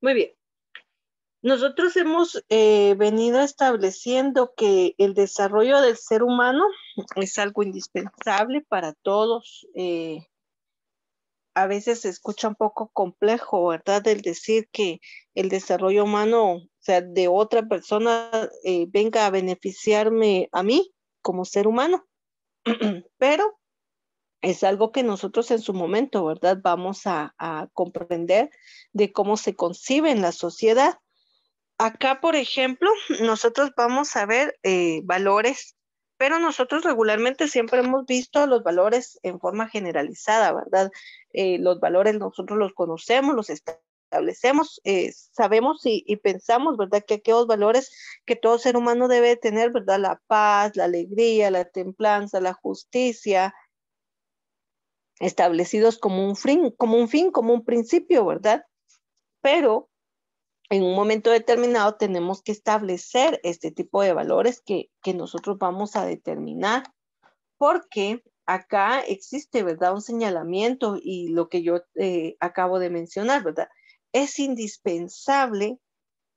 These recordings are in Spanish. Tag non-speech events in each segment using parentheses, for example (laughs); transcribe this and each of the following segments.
Muy bien. Nosotros hemos eh, venido estableciendo que el desarrollo del ser humano es algo indispensable para todos. Eh, a veces se escucha un poco complejo, ¿verdad? El decir que el desarrollo humano, o sea, de otra persona, eh, venga a beneficiarme a mí como ser humano. (clears throat) Pero es algo que nosotros en su momento, ¿verdad? Vamos a, comprender de cómo se concibe en la sociedad. Acá, por ejemplo, nosotros vamos a ver eh, valores, pero nosotros regularmente siempre hemos visto los valores en forma generalizada, ¿verdad? Eh, los valores nosotros los conocemos, los establecemos, eh, sabemos y, y, pensamos, ¿verdad? Que aquellos valores que todo ser humano debe tener, ¿verdad? La paz, la alegría, la templanza, la justicia, establecidos como un, fin, como un principio, ¿verdad? Pero en un momento determinado tenemos que establecer este tipo de valores que, nosotros vamos a determinar, porque acá existe, ¿verdad? Un señalamiento y lo que yo eh, acabo de mencionar, ¿verdad? Es indispensable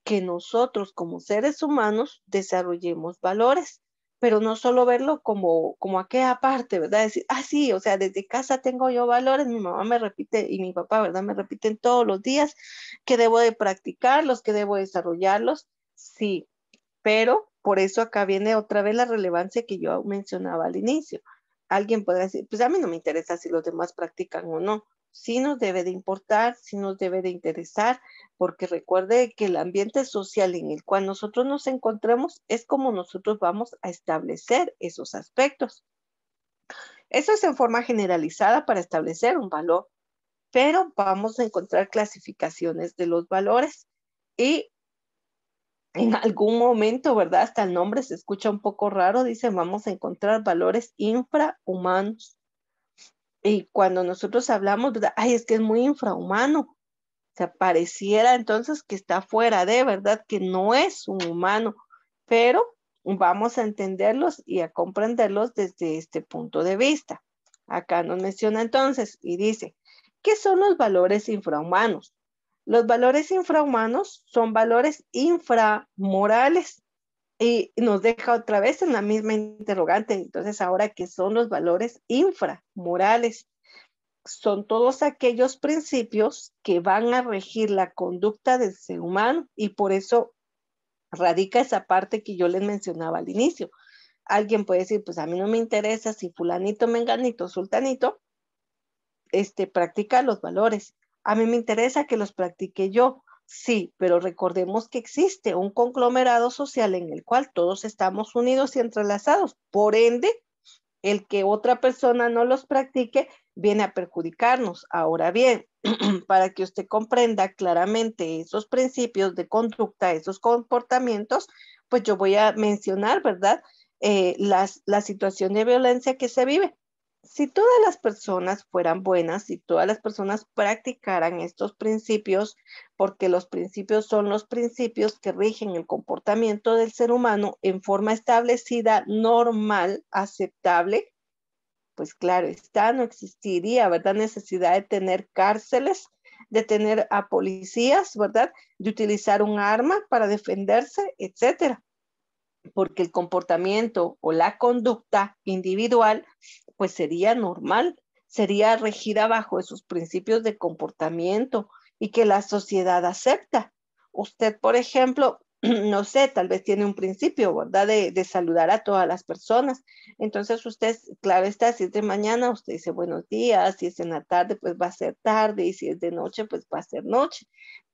que nosotros como seres humanos desarrollemos valores pero no solo verlo como, como aquella parte, ¿verdad? Decir, ah, sí, o sea, desde casa tengo yo valores, mi mamá me repite y mi papá, ¿verdad? Me repiten todos los días que debo de practicarlos, que debo desarrollarlos, sí, pero por eso acá viene otra vez la relevancia que yo mencionaba al inicio. Alguien puede decir, pues a mí no me interesa si los demás practican o no, sí nos debe de importar, sí nos debe de interesar, porque recuerde que el ambiente social en el cual nosotros nos encontramos es como nosotros vamos a establecer esos aspectos. Eso es en forma generalizada para establecer un valor, pero vamos a encontrar clasificaciones de los valores y en algún momento, ¿verdad? Hasta el nombre se escucha un poco raro, dice, vamos a encontrar valores infrahumanos y cuando nosotros hablamos, pues, Ay, es que es muy infrahumano. O sea, pareciera entonces que está fuera de, ¿verdad? Que no es un humano, pero vamos a entenderlos y a comprenderlos desde este punto de vista. Acá nos menciona entonces y dice, ¿qué son los valores infrahumanos? Los valores infrahumanos son valores inframorales y nos deja otra vez en la misma interrogante. Entonces, ahora que son los valores inframorales, son todos aquellos principios que van a regir la conducta del ser humano y por eso radica esa parte que yo les mencionaba al inicio. Alguien puede decir, pues a mí no me interesa si fulanito, menganito, sultanito, este, practica los valores. A mí me interesa que los practique yo. Sí, pero recordemos que existe un conglomerado social en el cual todos estamos unidos y entrelazados. Por ende, el que otra persona no los practique viene a perjudicarnos. Ahora bien, (clears throat) para que usted comprenda claramente esos principios de conducta, esos comportamientos, pues yo voy a mencionar, ¿verdad? Eh, las, la situación de violencia que se vive si todas las personas fueran buenas, si todas las personas practicaran estos principios, porque los principios son los principios que rigen el comportamiento del ser humano en forma establecida, normal, aceptable, pues claro está, no existiría, ¿verdad? Necesidad de tener cárceles, de tener a policías, ¿verdad? De utilizar un arma para defenderse, etcétera porque el comportamiento o la conducta individual pues sería normal, sería regida bajo esos principios de comportamiento y que la sociedad acepta. Usted, por ejemplo, (clears throat) no sé, tal vez tiene un principio, ¿verdad? De, saludar a todas las personas. Entonces usted, claro está, si es de mañana, usted dice buenos días, si es en la tarde, pues va a ser tarde, y si es de noche, pues va a ser noche.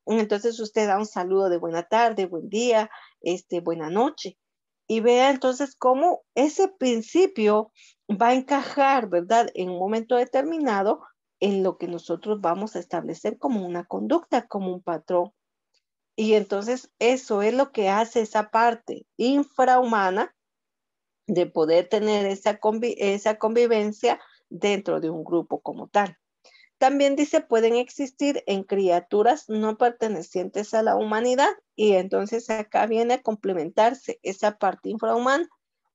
Entonces usted da un saludo de buena tarde, buen día, este, buena noche y vea entonces cómo ese principio va a encajar, ¿verdad? En un momento determinado en lo que nosotros vamos a establecer como una conducta, como un patrón. Y entonces eso es lo que hace esa parte infrahumana de poder tener esa, esa convivencia dentro de un grupo como tal. También dice, pueden existir en criaturas no pertenecientes a la humanidad y entonces acá viene a complementarse esa parte infrahumana.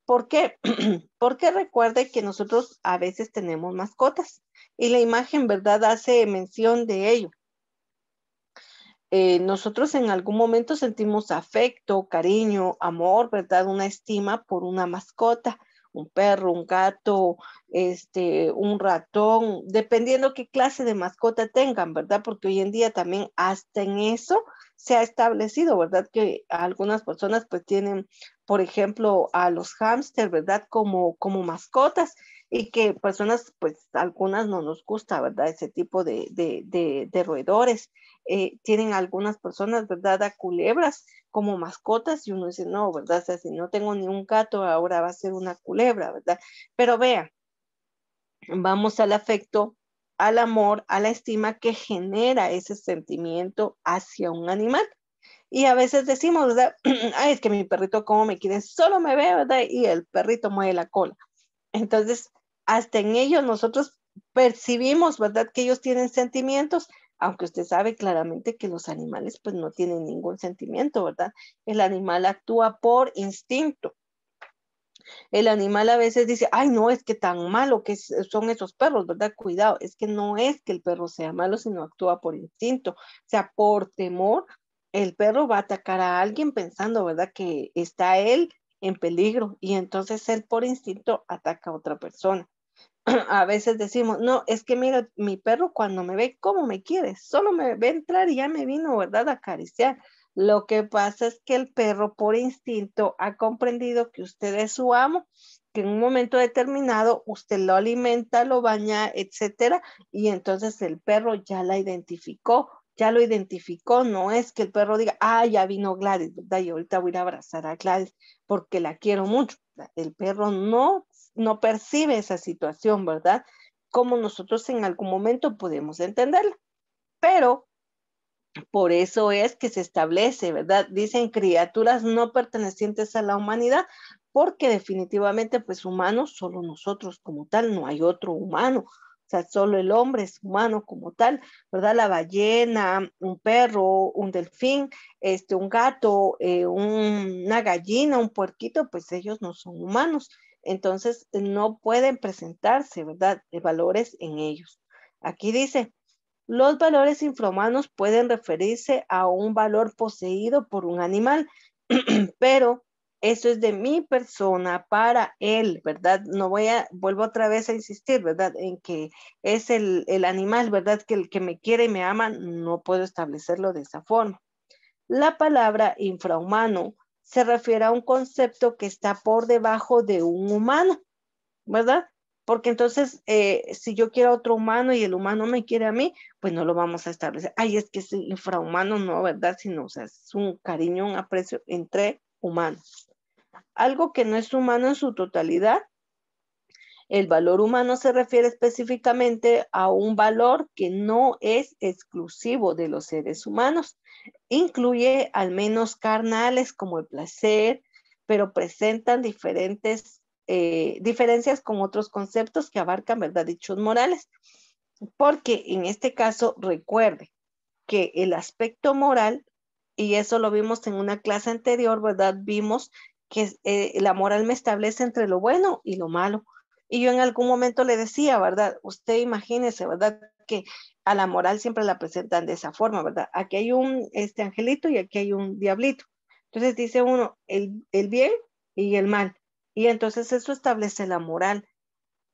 ¿Por qué? (clears throat) Porque recuerde que nosotros a veces tenemos mascotas y la imagen, ¿verdad?, hace mención de ello. Eh, nosotros en algún momento sentimos afecto, cariño, amor, ¿verdad?, una estima por una mascota un perro, un gato, este, un ratón, dependiendo qué clase de mascota tengan, ¿verdad? Porque hoy en día también hasta en eso se ha establecido, ¿verdad? Que algunas personas pues tienen, por ejemplo, a los hámster, ¿verdad? Como, como mascotas y que personas, pues algunas no nos gusta, ¿verdad? Ese tipo de, de, de, roedores. Eh, tienen algunas personas, ¿verdad? A culebras como mascotas y uno dice, no, ¿verdad? O sea, si no tengo ni un gato, ahora va a ser una culebra, ¿verdad? Pero vea, vamos al afecto, al amor, a la estima que genera ese sentimiento hacia un animal. Y a veces decimos, ¿verdad? (clears throat) Ay, es que mi perrito ¿cómo me quiere, solo me ve, ¿verdad? Y el perrito mueve la cola. Entonces, hasta en ellos nosotros percibimos, ¿verdad? Que ellos tienen sentimientos, aunque usted sabe claramente que los animales pues no tienen ningún sentimiento, ¿verdad? El animal actúa por instinto. El animal a veces dice, ay, no, es que tan malo que son esos perros, ¿verdad? Cuidado, es que no es que el perro sea malo, sino actúa por instinto. O sea, por temor, el perro va a atacar a alguien pensando, ¿verdad? Que está él en peligro y entonces él por instinto ataca a otra persona. (clears throat) a veces decimos, no, es que mira, mi perro cuando me ve, ¿cómo me quiere? Solo me ve entrar y ya me vino, ¿verdad?, a acariciar. Lo que pasa es que el perro por instinto ha comprendido que usted es su amo, que en un momento determinado usted lo alimenta, lo baña, etcétera, y entonces el perro ya la identificó, ya lo identificó, no es que el perro diga, ah, ya vino Gladys, ¿verdad? Y ahorita voy a abrazar a Gladys porque la quiero mucho. El perro no no percibe esa situación, ¿verdad? Como nosotros en algún momento podemos entenderla. Pero por eso es que se establece, ¿verdad? Dicen criaturas no pertenecientes a la humanidad, porque definitivamente, pues humanos, solo nosotros como tal, no hay otro humano. O sea, solo el hombre es humano como tal, ¿verdad? La ballena, un perro, un delfín, este, un gato, eh, una gallina, un puerquito, pues ellos no son humanos entonces no pueden presentarse, ¿verdad?, de eh, valores en ellos. Aquí dice, los valores infrahumanos pueden referirse a un valor poseído por un animal, (clears throat) pero eso es de mi persona para él, ¿verdad? No voy a, vuelvo otra vez a insistir, ¿verdad? En que es el, el animal, ¿verdad? Que el que me quiere y me ama, no puedo establecerlo de esa forma. La palabra infrahumano se refiere a un concepto que está por debajo de un humano, ¿verdad? Porque entonces, eh, si yo quiero a otro humano y el humano me quiere a mí, pues no lo vamos a establecer. Ay, es que es infrahumano, no, ¿verdad? Sino, o sea, es un cariño, un aprecio entre humanos. Algo que no es humano en su totalidad, el valor humano se refiere específicamente a un valor que no es exclusivo de los seres humanos. Incluye al menos carnales como el placer, pero presentan diferentes eh, diferencias con otros conceptos que abarcan, ¿verdad?, dichos morales. Porque en este caso, recuerde que el aspecto moral, y eso lo vimos en una clase anterior, ¿verdad? Vimos que eh, la moral me establece entre lo bueno y lo malo. Y yo en algún momento le decía, ¿verdad? Usted imagínese, ¿verdad? Que a la moral siempre la presentan de esa forma, ¿verdad? Aquí hay un este angelito y aquí hay un diablito. Entonces dice uno, el, el bien y el mal. Y entonces eso establece la moral.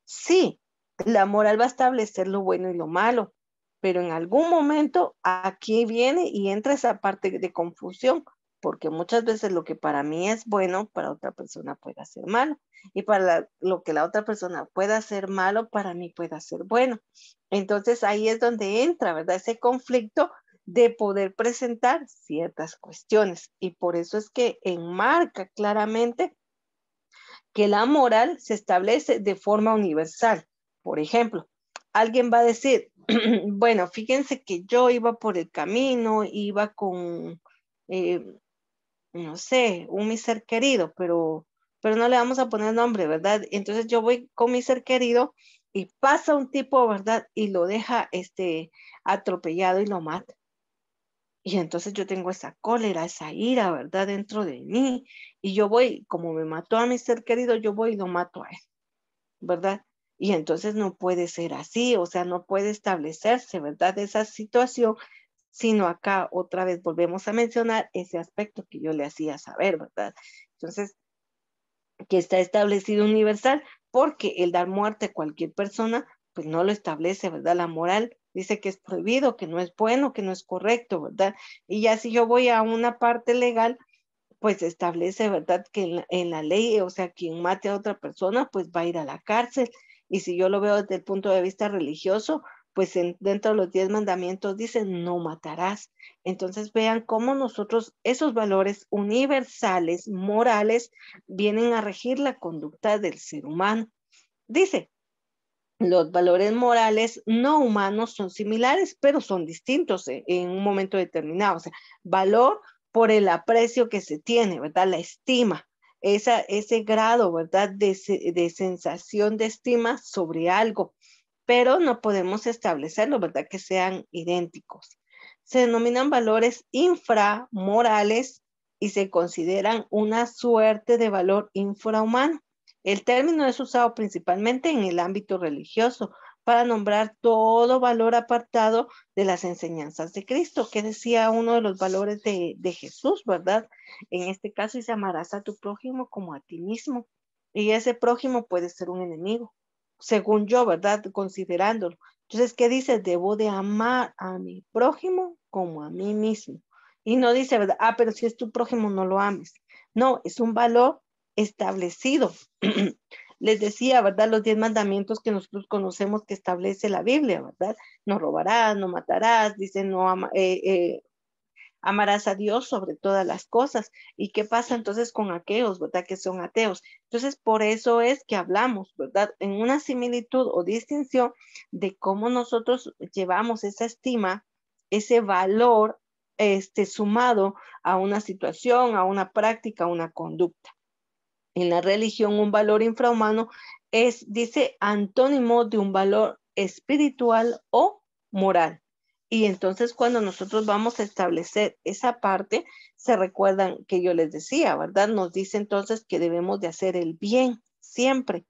Sí, la moral va a establecer lo bueno y lo malo, pero en algún momento aquí viene y entra esa parte de confusión porque muchas veces lo que para mí es bueno, para otra persona puede ser malo. Y para lo que la otra persona pueda ser malo, para mí puede ser bueno. Entonces ahí es donde entra, ¿verdad? Ese conflicto de poder presentar ciertas cuestiones. Y por eso es que enmarca claramente que la moral se establece de forma universal. Por ejemplo, alguien va a decir, (clears throat) bueno, fíjense que yo iba por el camino, iba con, eh, no sé, un mi ser querido, pero, pero no le vamos a poner nombre, ¿verdad? Entonces yo voy con mi ser querido y pasa un tipo, ¿verdad? Y lo deja este, atropellado y lo mata. Y entonces yo tengo esa cólera, esa ira, ¿verdad? Dentro de mí. Y yo voy, como me mató a mi ser querido, yo voy y lo mato a él, ¿verdad? Y entonces no puede ser así, o sea, no puede establecerse, ¿verdad? Esa situación sino acá otra vez volvemos a mencionar ese aspecto que yo le hacía saber, ¿verdad? Entonces, que está establecido universal, porque el dar muerte a cualquier persona, pues no lo establece, ¿verdad? La moral dice que es prohibido, que no es bueno, que no es correcto, ¿verdad? Y ya si yo voy a una parte legal, pues establece, ¿verdad? Que en la, ley, o sea, quien mate a otra persona, pues va a ir a la cárcel. Y si yo lo veo desde el punto de vista religioso, pues dentro de los diez mandamientos dice, no matarás. Entonces vean cómo nosotros esos valores universales, morales, vienen a regir la conducta del ser humano. Dice, los valores morales no humanos son similares, pero son distintos eh, en, un momento determinado. O sea, valor por el aprecio que se tiene, ¿verdad? La estima, esa, ese grado, ¿verdad? De, de sensación de estima sobre algo pero no podemos establecerlo, ¿verdad? Que sean idénticos. Se denominan valores inframorales y se consideran una suerte de valor infrahumano. El término es usado principalmente en el ámbito religioso para nombrar todo valor apartado de las enseñanzas de Cristo, que decía uno de los valores de, Jesús, ¿verdad? En este caso, y amarás a tu prójimo como a ti mismo. Y ese prójimo puede ser un enemigo, según yo, ¿verdad? Considerándolo. Entonces, ¿qué dice? Debo de amar a mi prójimo como a mí mismo. Y no dice, ¿verdad? Ah, pero si es tu prójimo, no lo ames. No, es un valor establecido. (clears throat) Les decía, ¿verdad? Los diez mandamientos que nosotros conocemos que establece la Biblia, ¿verdad? No robarás, no matarás, dice no ama, eh, eh, amarás a Dios sobre todas las cosas. ¿Y qué pasa entonces con aquellos, verdad, que son ateos? Entonces, por eso es que hablamos, ¿verdad? En una similitud o distinción de cómo nosotros llevamos esa estima, ese valor, este, sumado a una situación, a una práctica, a una conducta. En la religión, un valor infrahumano es, dice, antónimo de un valor espiritual o moral. Y entonces cuando nosotros vamos a establecer esa parte, se recuerdan que yo les decía, ¿verdad? Nos dice entonces que debemos de hacer el bien siempre,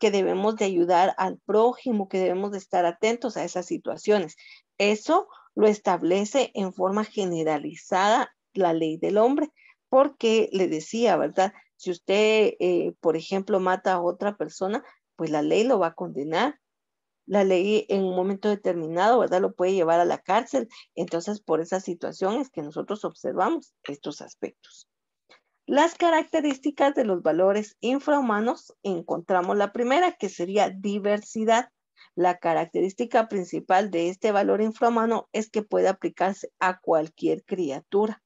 que debemos de ayudar al prójimo, que debemos de estar atentos a esas situaciones. Eso lo establece en forma generalizada la ley del hombre, porque le decía, ¿verdad? Si usted, eh, por ejemplo, mata a otra persona, pues la ley lo va a condenar la ley en un momento determinado, ¿verdad? Lo puede llevar a la cárcel. Entonces, por esas situaciones que nosotros observamos estos aspectos. Las características de los valores infrahumanos encontramos la primera, que sería diversidad. La característica principal de este valor infrahumano es que puede aplicarse a cualquier criatura.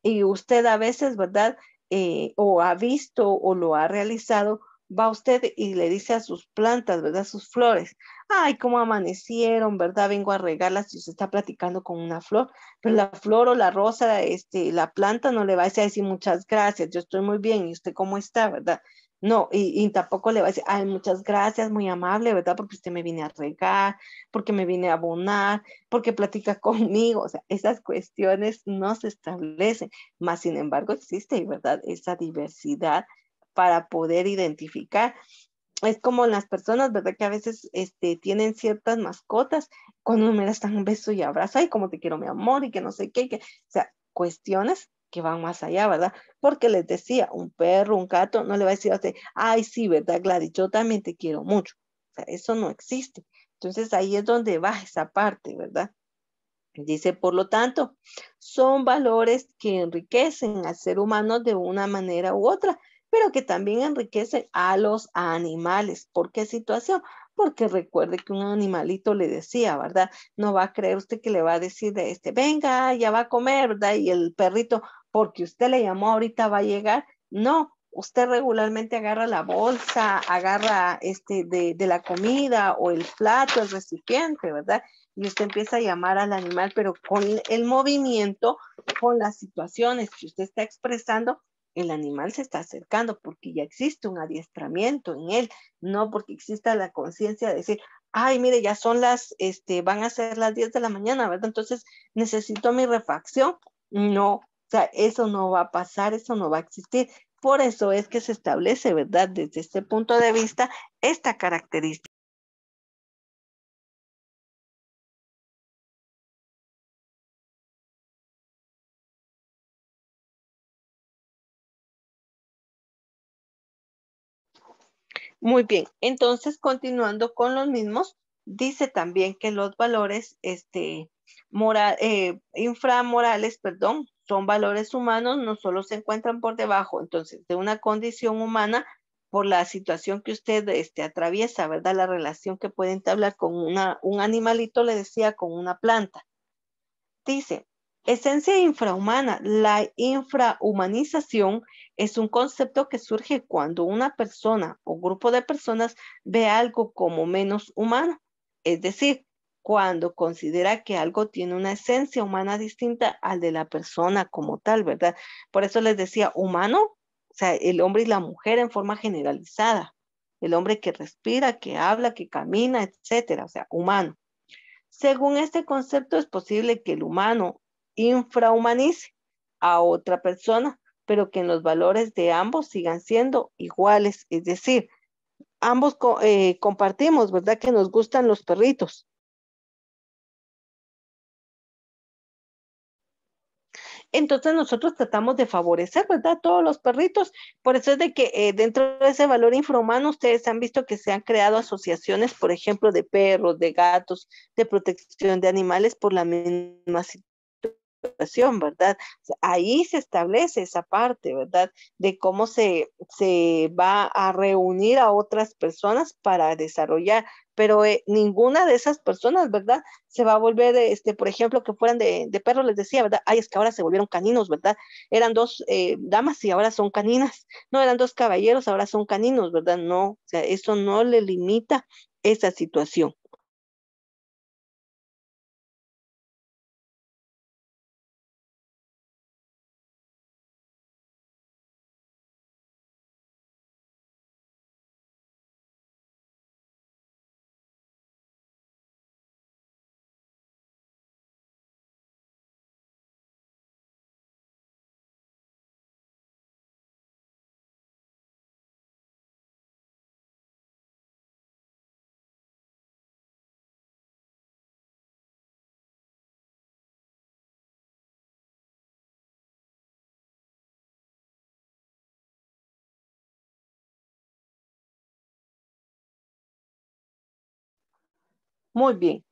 Y usted a veces, ¿verdad? Eh, o ha visto o lo ha realizado va usted y le dice a sus plantas, ¿verdad? Sus flores, ay, cómo amanecieron, ¿verdad? Vengo a regarlas y usted está platicando con una flor, pero la flor o la rosa, este, la planta no le va a decir muchas gracias, yo estoy muy bien, ¿y usted cómo está, verdad? No, y, tampoco le va a decir, ay, muchas gracias, muy amable, ¿verdad? Porque usted me viene a regar, porque me viene a abonar, porque platica (laughs) conmigo. O sea, esas cuestiones no se establecen. Más sin embargo, existe, ¿verdad? Esa diversidad para poder identificar. Es como las personas, ¿verdad? Que a veces este, tienen ciertas mascotas, cuando me das dan un beso y abrazo, y como te quiero mi amor y que no sé qué, o sea, cuestiones que van más allá, ¿verdad? Porque les decía, un perro, un gato, no le va a decir a usted, ay, sí, ¿verdad, Gladys? Yo también te quiero mucho. O sea, eso no existe. Entonces ahí es donde va esa parte, ¿verdad? Dice, por lo tanto, son valores que enriquecen al ser humano de una manera u otra, pero que también enriquece a los animales. ¿Por qué situación? Porque recuerde que un animalito le decía, ¿verdad? No va a creer usted que le va a decir de este, venga, ya va a comer, ¿verdad? Y el perrito, porque usted le llamó ahorita va a llegar. No, usted regularmente agarra la bolsa, agarra este de, de, la comida o el plato, el recipiente, ¿verdad? Y usted empieza a llamar al animal, pero con el movimiento, con las situaciones que usted está expresando, el animal se está acercando porque ya existe un adiestramiento en él, no porque exista la conciencia de decir, ay, mire, ya son las, este, van a ser las 10 de la mañana, ¿verdad? Entonces necesito mi refacción. No, o sea, eso no va a pasar, eso no va a existir. Por eso es que se establece, ¿verdad? Desde este punto de vista, esta característica. Muy bien, entonces continuando con los mismos, dice también que los valores este, moral, eh, inframorales, perdón, son valores humanos, no solo se encuentran por debajo, entonces, de una condición humana por la situación que usted este, atraviesa, ¿verdad? La relación que puede entablar con un animalito, le decía, con una planta. Dice, Esencia infrahumana. La infrahumanización es un concepto que surge cuando una persona o grupo de personas ve algo como menos humano, es decir, cuando considera que algo tiene una esencia humana distinta al de la persona como tal, ¿verdad? Por eso les decía humano, o sea, el hombre y la mujer en forma generalizada, el hombre que respira, que habla, que camina, etcétera, o sea, humano. Según este concepto, es posible que el humano infrahumanice a otra persona, pero que los valores de ambos sigan siendo iguales. Es decir, ambos eh, compartimos, ¿verdad? Que nos gustan los perritos. Entonces nosotros tratamos de favorecer, ¿verdad? Todos los perritos. Por eso es de que eh, dentro de ese valor infrahumano ustedes han visto que se han creado asociaciones, por ejemplo, de perros, de gatos, de protección de animales por la misma situación ¿verdad? Ahí se establece esa parte, ¿verdad? De cómo se, se va a reunir a otras personas para desarrollar, pero eh, ninguna de esas personas, ¿verdad? Se va a volver, este, por ejemplo, que fueran de, de perros, les decía, ¿verdad? Ay, es que ahora se volvieron caninos, ¿verdad? Eran dos eh, damas y ahora son caninas, no eran dos caballeros, ahora son caninos, ¿verdad? No, o sea, eso no le limita esa situación. Muy bien.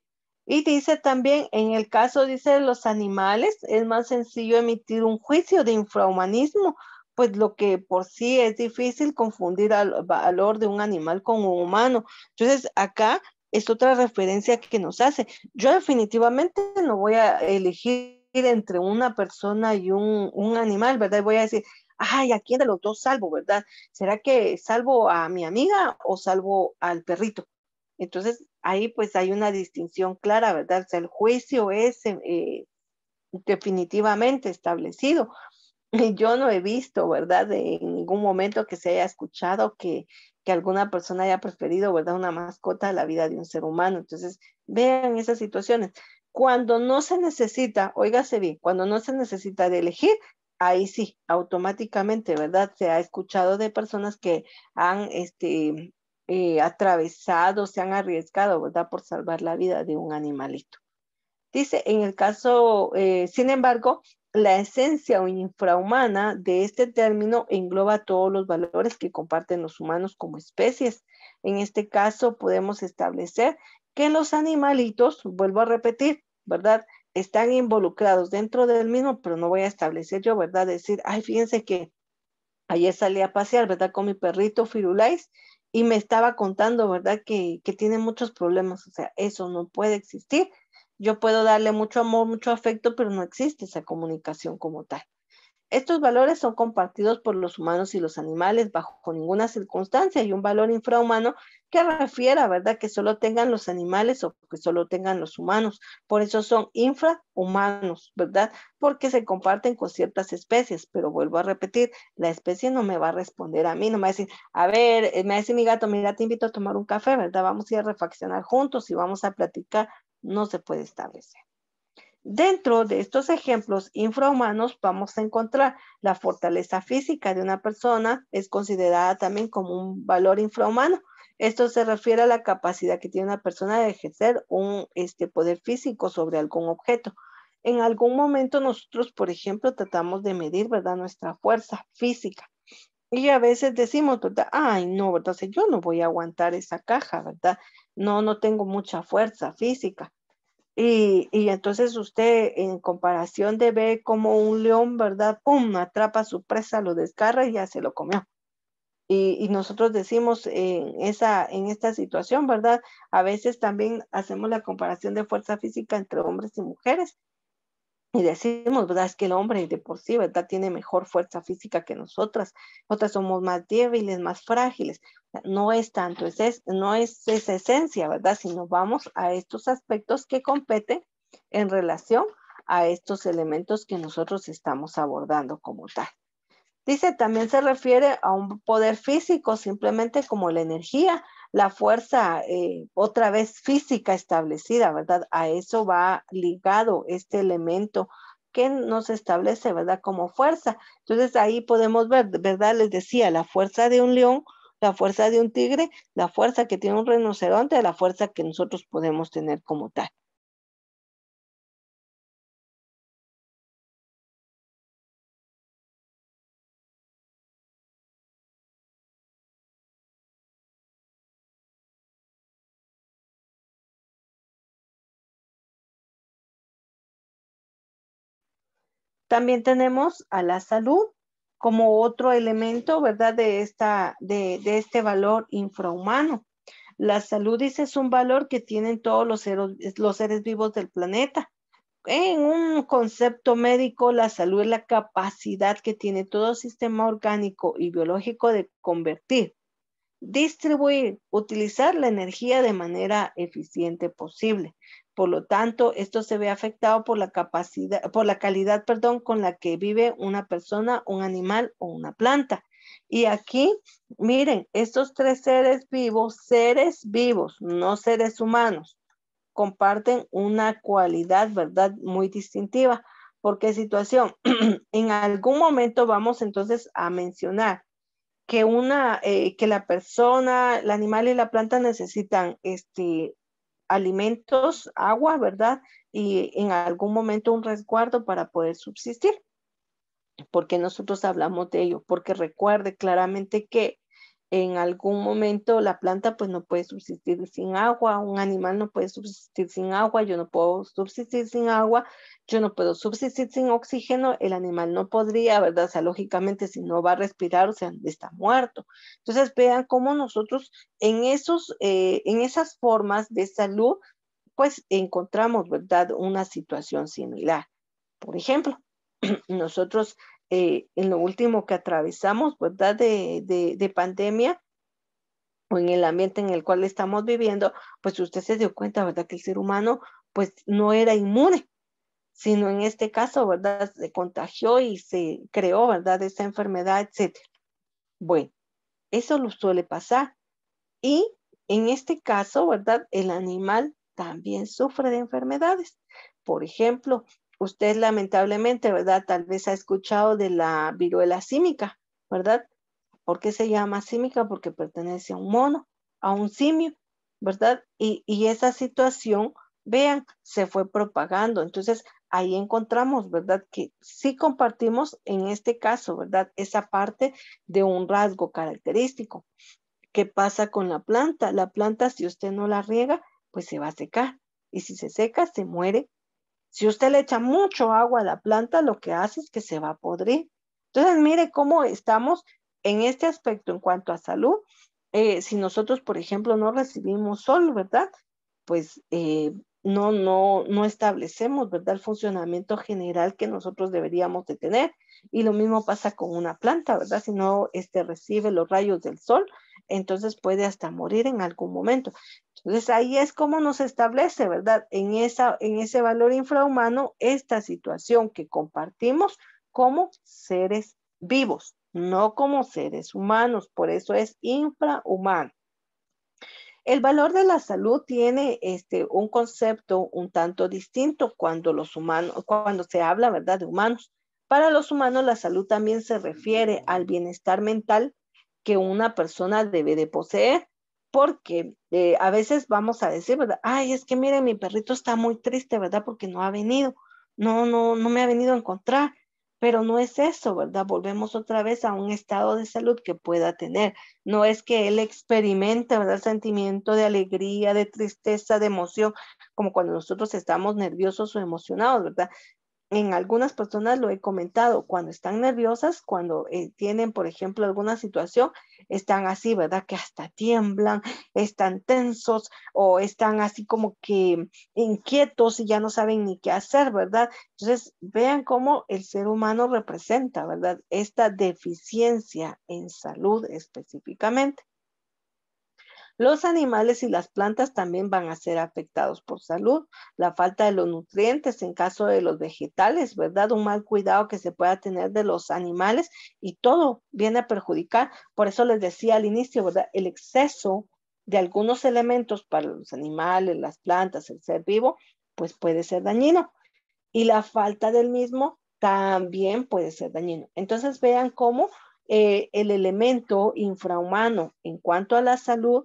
Y dice también, en el caso, dice, de los animales, es más sencillo emitir un juicio de infrahumanismo, pues lo que por sí es difícil confundir el valor de un animal con un humano. Entonces, acá es otra referencia que nos hace. Yo definitivamente no voy a elegir entre una persona y un, un animal, ¿verdad? Voy a decir, ay, ¿a quién de los dos salvo, verdad? ¿Será que salvo a mi amiga o salvo al perrito? Entonces, ahí pues hay una distinción clara, ¿verdad? O sea, el juicio es eh, definitivamente establecido. Yo no he visto, ¿verdad? en ningún momento que se haya escuchado que, que alguna persona haya preferido, ¿verdad? Una mascota a la vida de un ser humano. Entonces, vean esas situaciones. Cuando no se necesita, oígase bien, cuando no se necesita de elegir, ahí sí, automáticamente, ¿verdad? Se ha escuchado de personas que han este, eh, atravesado, se han arriesgado, ¿verdad? Por salvar la vida de un animalito. Dice, en el caso, eh, sin embargo, la esencia o infrahumana de este término engloba todos los valores que comparten los humanos como especies. En este caso, podemos establecer que los animalitos, vuelvo a repetir, ¿verdad? Están involucrados dentro del mismo, pero no voy a establecer yo, ¿verdad? Decir, ay, fíjense que ayer salí a pasear, ¿verdad? Con mi perrito Firulais y me estaba contando, ¿verdad? Que, que tiene muchos problemas, o sea, eso no puede existir. Yo puedo darle mucho amor, mucho afecto, pero no existe esa comunicación como tal. Estos valores son compartidos por los humanos y los animales bajo ninguna circunstancia y un valor infrahumano que refiera, ¿verdad? Que solo tengan los animales o que solo tengan los humanos. Por eso son infrahumanos, ¿verdad? Porque se comparten con ciertas especies, pero vuelvo a repetir, la especie no me va a responder a mí, no me va a decir, a ver, eh, me dice mi gato, mira, te invito a tomar un café, ¿verdad? Vamos a ir a refaccionar juntos y vamos a platicar. No se puede establecer. Dentro de estos ejemplos infrahumanos vamos a encontrar la fortaleza física de una persona es considerada también como un valor infrahumano esto se refiere a la capacidad que tiene una persona de ejercer un este, poder físico sobre algún objeto. En algún momento nosotros, por ejemplo, tratamos de medir, ¿verdad? Nuestra fuerza física. Y a veces decimos, Ay, no, ¿verdad? yo no voy a aguantar esa caja, ¿verdad? No, no tengo mucha fuerza física. Y, entonces usted, en comparación de como un león, ¿verdad? ¡Pum! Atrapa a su presa, lo desgarra y ya se lo comió. Y, nosotros decimos en, esa, en esta situación, ¿verdad? A veces también hacemos la comparación de fuerza física entre hombres y mujeres. Y decimos, ¿verdad? Es que el hombre de por sí, ¿verdad? Tiene mejor fuerza física que nosotras. otras somos más débiles, más frágiles. No es tanto, es, no es esa esencia, ¿verdad? Sino vamos a estos aspectos que competen en relación a estos elementos que nosotros estamos abordando como tal. Dice, también se refiere a un poder físico, simplemente como la energía, la fuerza, eh, otra vez física establecida, ¿verdad? A eso va ligado este elemento que nos establece, ¿verdad? Como fuerza. Entonces ahí podemos ver, ¿verdad? Les decía, la fuerza de un león, la fuerza de un tigre, la fuerza que tiene un rinoceronte, la fuerza que nosotros podemos tener como tal. También tenemos a la salud como otro elemento, ¿verdad? De, de, este valor infrahumano. La salud, dice, es un valor que tienen todos los los seres vivos del planeta. En un concepto médico, la salud es la capacidad que tiene todo sistema orgánico y biológico de convertir, distribuir, utilizar la energía de manera eficiente posible. Por lo tanto, esto se ve afectado por la capacidad, por la calidad, perdón, con la que vive una persona, un animal o una planta. Y aquí, miren, estos tres seres vivos, seres vivos, no seres humanos, comparten una cualidad, ¿verdad? Muy distintiva. Porque situación, (clears throat) en algún momento vamos entonces a mencionar que una, eh, que la persona, el animal y la planta necesitan este, alimentos, agua, ¿verdad? Y en algún momento un resguardo para poder subsistir. Porque nosotros hablamos de ello, porque recuerde claramente que en algún momento la planta pues no puede subsistir sin agua, un animal no puede subsistir sin agua, yo no puedo subsistir sin agua, yo no puedo subsistir sin oxígeno, el animal no podría, ¿verdad? O sea, lógicamente si no va a respirar, o sea, está muerto. Entonces vean cómo nosotros en, esos, eh, en esas formas de salud pues encontramos, ¿verdad? Una situación similar. Por ejemplo, (clears throat) nosotros eh, en lo último que atravesamos, ¿verdad? De, de, pandemia o en el ambiente en el cual estamos viviendo, pues usted se dio cuenta, ¿verdad? Que el ser humano, pues no era inmune, sino en este caso, ¿verdad? Se contagió y se creó, ¿verdad? Esta enfermedad, etcétera. Bueno, eso lo suele pasar. Y en este caso, ¿verdad? El animal también sufre de enfermedades. Por ejemplo, usted lamentablemente, ¿verdad? Tal vez ha escuchado de la viruela símica, ¿verdad? ¿Por qué se llama símica? Porque pertenece a un mono, a un simio, ¿verdad? Y, y esa situación, vean, se fue propagando. Entonces, ahí encontramos, ¿verdad? Que sí compartimos en este caso, ¿verdad? Esa parte de un rasgo característico. ¿Qué pasa con la planta? La planta, si usted no la riega, pues se va a secar. Y si se seca, se muere si usted le echa mucho agua a la planta, lo que hace es que se va a podrir. Entonces, mire cómo estamos en este aspecto en cuanto a salud. Eh, si nosotros, por ejemplo, no recibimos sol, ¿verdad? Pues eh, no, no, establecemos, ¿verdad? El funcionamiento general que nosotros deberíamos de tener. Y lo mismo pasa con una planta, ¿verdad? Si no este, recibe los rayos del sol, entonces puede hasta morir en algún momento. Entonces ahí es como nos establece, ¿verdad? En, ese valor infrahumano, esta situación que compartimos como seres vivos, no como seres humanos, por eso es infrahumano. El valor de la salud tiene este, un concepto un tanto distinto cuando los humanos, cuando se habla, ¿verdad?, de humanos. Para los humanos la salud también se refiere al bienestar mental que una persona debe de poseer porque eh, a veces vamos a decir, ¿verdad? Ay, es que mire, mi perrito está muy triste, ¿verdad? Porque no ha venido, no, no, no me ha venido a encontrar, pero no es eso, ¿verdad? Volvemos otra vez a un estado de salud que pueda tener. No es que él experimente, ¿verdad? sentimiento de alegría, de tristeza, de emoción, como cuando nosotros estamos nerviosos o emocionados, ¿verdad? en algunas personas lo he comentado, cuando están nerviosas, cuando eh, tienen, por ejemplo, alguna situación, están así, ¿verdad? Que hasta tiemblan, están tensos o están así como que inquietos y ya no saben ni qué hacer, ¿verdad? Entonces, vean cómo el ser humano representa, ¿verdad? Esta deficiencia en salud específicamente. Los animales y las plantas también van a ser afectados por salud, la falta de los nutrientes en caso de los vegetales, ¿verdad? Un mal cuidado que se pueda tener de los animales y todo viene a perjudicar. Por eso les decía al inicio, ¿verdad? El exceso de algunos elementos para los animales, las plantas, el ser vivo, pues puede ser dañino. Y la falta del mismo también puede ser dañino. Entonces vean cómo eh, el elemento infrahumano en cuanto a la salud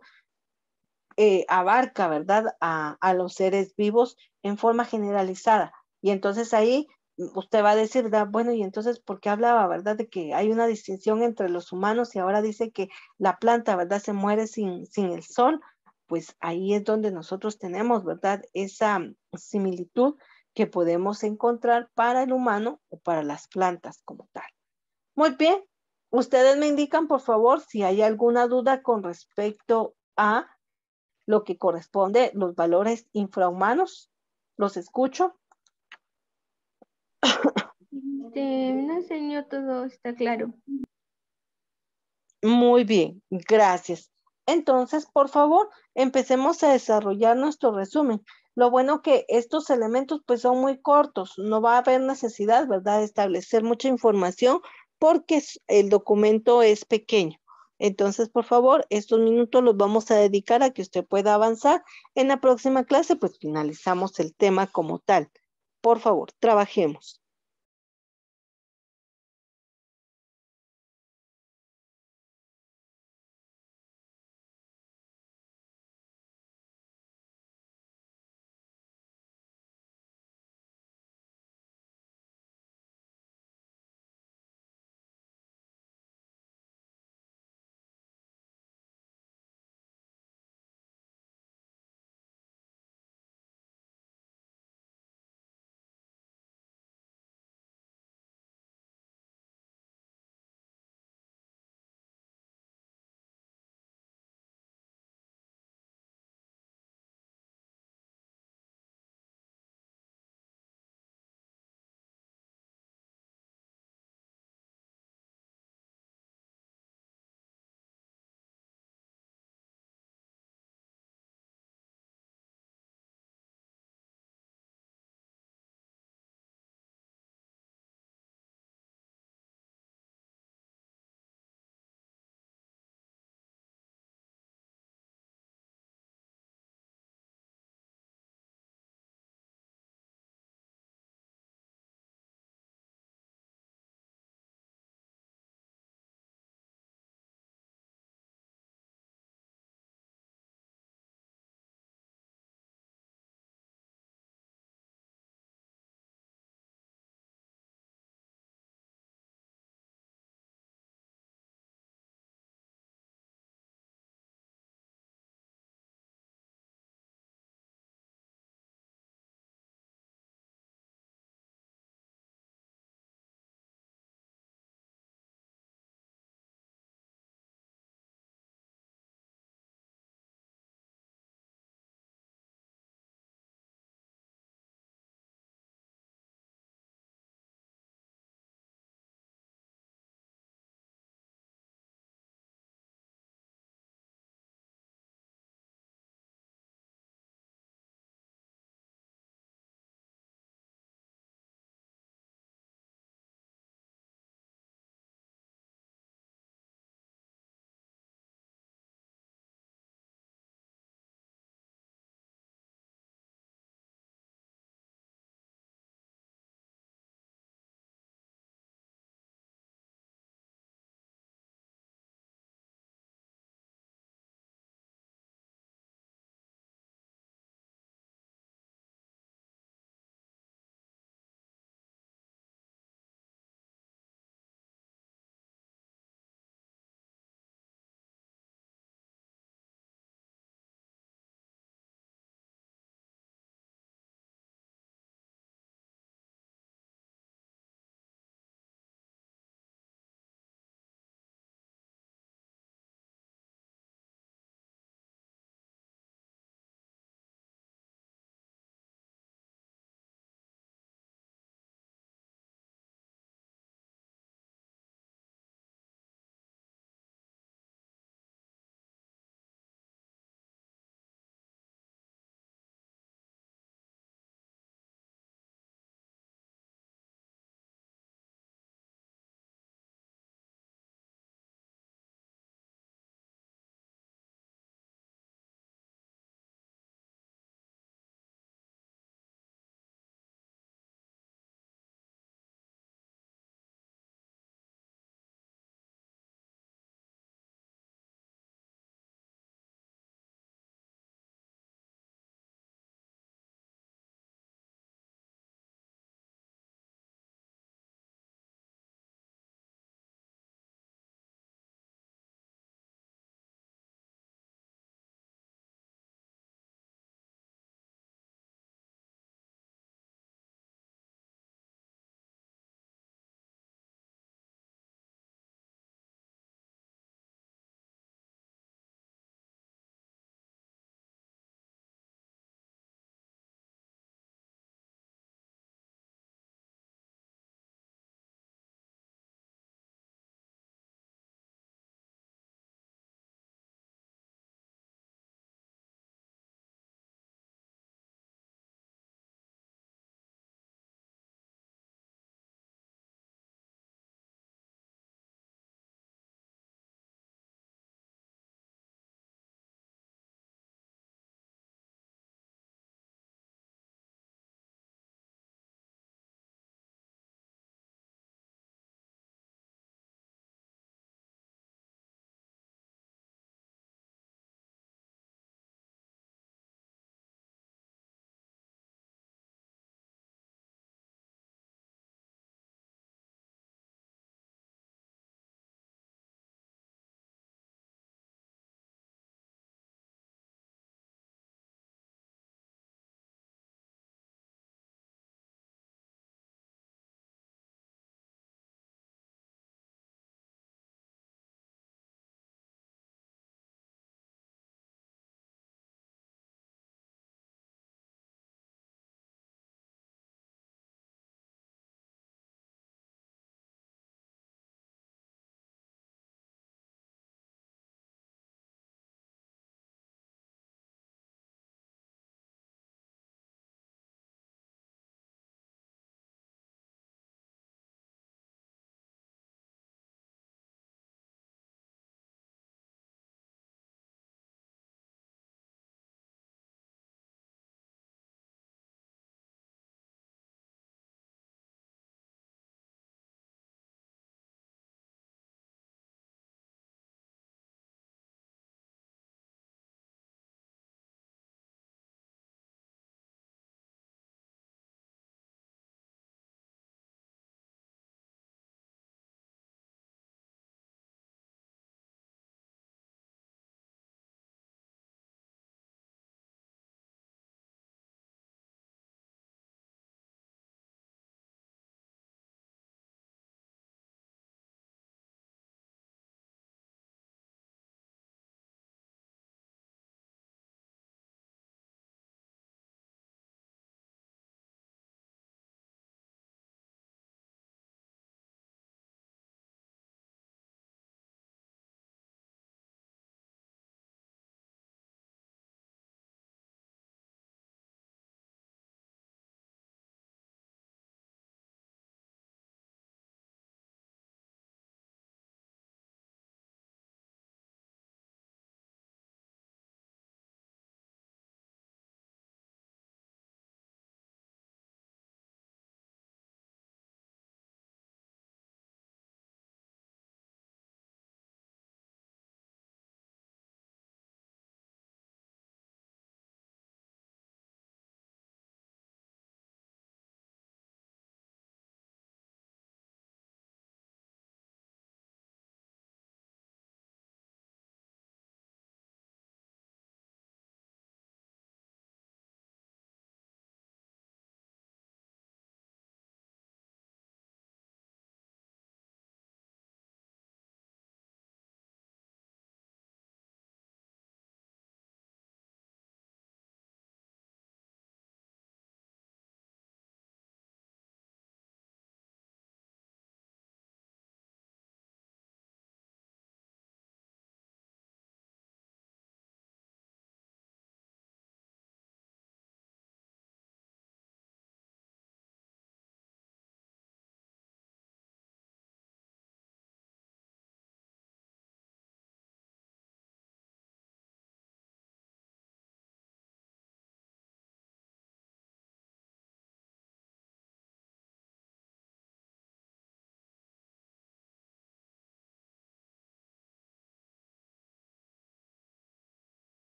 eh, abarca, ¿verdad?, a, los seres vivos en forma generalizada. Y entonces ahí mm, usted va a decir, ¿verdad? bueno, y entonces, ¿por qué hablaba, verdad, de que hay una distinción entre los humanos y ahora dice que la planta, ¿verdad?, se muere sin, sin el sol. Pues ahí es donde nosotros tenemos, ¿verdad?, esa mm, similitud que podemos encontrar para el humano o para las plantas como tal. Muy bien, ustedes me indican, por favor, si hay alguna duda con respecto a lo que corresponde los valores infrahumanos. Los escucho. Este, no, señor, todo está claro. Muy bien, gracias. Entonces, por favor, empecemos a desarrollar nuestro resumen. Lo bueno que estos elementos pues son muy cortos, no va a haber necesidad, ¿verdad?, de establecer mucha información porque el documento es pequeño. Entonces, por favor, estos minutos los vamos a dedicar a que usted pueda avanzar. En la próxima clase, pues finalizamos el tema como tal. Por favor, trabajemos.